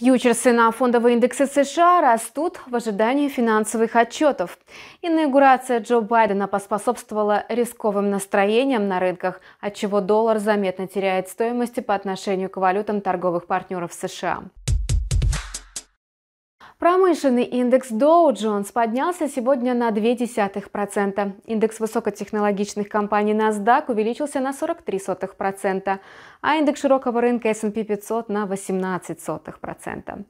Фьючерсы на фондовые индексы США растут в ожидании финансовых отчетов. Инаугурация Джо Байдена поспособствовала рисковым настроениям на рынках, отчего доллар заметно теряет стоимости по отношению к валютам торговых партнеров США. Промышленный индекс Dow Jones поднялся сегодня на 0,2%. Индекс высокотехнологичных компаний NASDAQ увеличился на 43%, а индекс широкого рынка S&P 500 на 18%.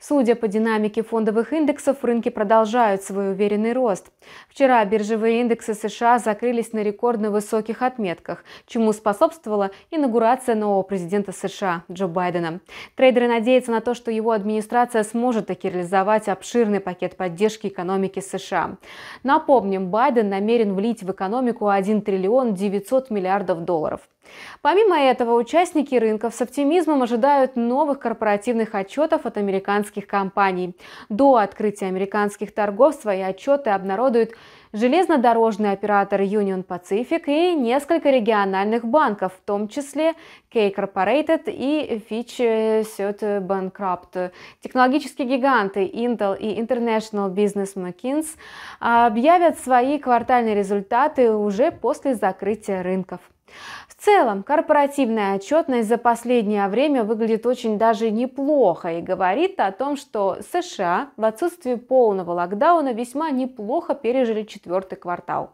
Судя по динамике фондовых индексов, рынки продолжают свой уверенный рост. Вчера биржевые индексы США закрылись на рекордно высоких отметках, чему способствовала инаугурация нового президента США Джо Байдена. Трейдеры надеются на то, что его администрация сможет таки реализовать реализовать обширный пакет поддержки экономики США. Напомним, Байден намерен влить в экономику 1 триллион 900 миллиардов долларов. Помимо этого, участники рынков с оптимизмом ожидают новых корпоративных отчетов от американских компаний. До открытия американских торгов свои отчеты обнародуют железнодорожный оператор Union Pacific и несколько региональных банков, в том числе K Corporated и Fitch Suit э, Bankrupt. Технологические гиганты Intel и International Business McKinsey э, объявят свои квартальные результаты уже после закрытия рынков. В целом, корпоративная отчетность за последнее время выглядит очень даже неплохо и говорит о том, что США в отсутствии полного локдауна весьма неплохо пережили четвертый квартал.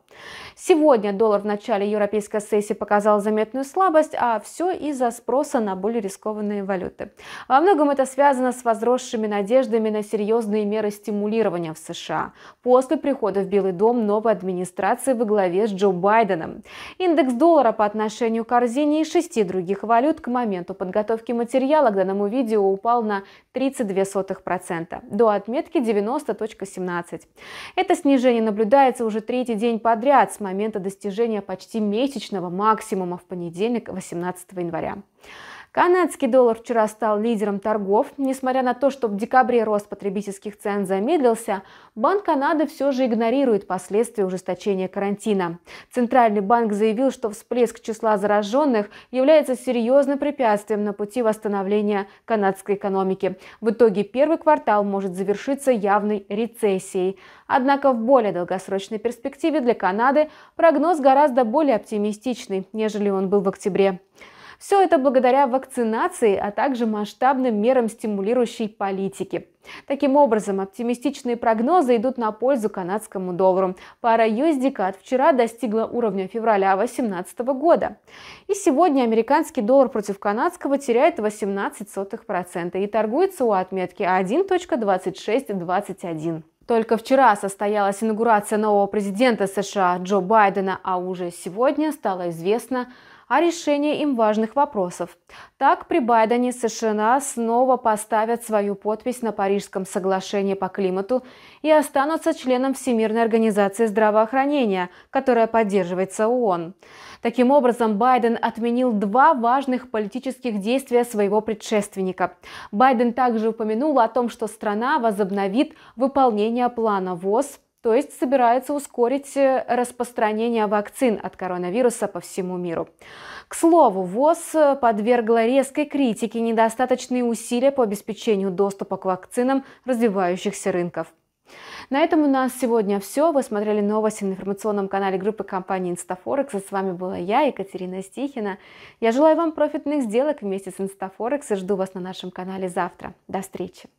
Сегодня доллар в начале европейской сессии показал заметную слабость, а все из-за спроса на более рискованные валюты. Во многом это связано с возросшими надеждами на серьезные меры стимулирования в США после прихода в Белый дом новой администрации во главе с Джо Байденом. Индекс доллара по отношению к корзине и шести других валют к моменту подготовки материала к данному видео упал на 32% до отметки 90.17. Это снижение наблюдается уже третий день подряд с момента достижения почти месячного максимума в понедельник 18 января. Канадский доллар вчера стал лидером торгов. Несмотря на то, что в декабре рост потребительских цен замедлился, Банк Канады все же игнорирует последствия ужесточения карантина. Центральный банк заявил, что всплеск числа зараженных является серьезным препятствием на пути восстановления канадской экономики. В итоге первый квартал может завершиться явной рецессией. Однако в более долгосрочной перспективе для Канады прогноз гораздо более оптимистичный, нежели он был в октябре. Все это благодаря вакцинации, а также масштабным мерам стимулирующей политики. Таким образом, оптимистичные прогнозы идут на пользу канадскому доллару. Пара USD-CAD вчера достигла уровня февраля 2018 года. И сегодня американский доллар против канадского теряет 18% и торгуется у отметки 1.2621. Только вчера состоялась инаугурация нового президента США Джо Байдена, а уже сегодня стало известно, о решении им важных вопросов. Так, при Байдене США снова поставят свою подпись на Парижском соглашении по климату и останутся членом Всемирной организации здравоохранения, которая поддерживается ООН. Таким образом, Байден отменил два важных политических действия своего предшественника. Байден также упомянул о том, что страна возобновит выполнение плана ВОЗ то есть собирается ускорить э, распространение вакцин от коронавируса по всему миру. К слову, ВОЗ э, подвергла резкой критике недостаточные усилия по обеспечению доступа к вакцинам развивающихся рынков. На этом у нас сегодня все. Вы смотрели новости на информационном канале группы компании Инстафорекс. И а с вами была я, Екатерина Стихина. Я желаю вам профитных сделок вместе с Инстафорекс и жду вас на нашем канале завтра. До встречи!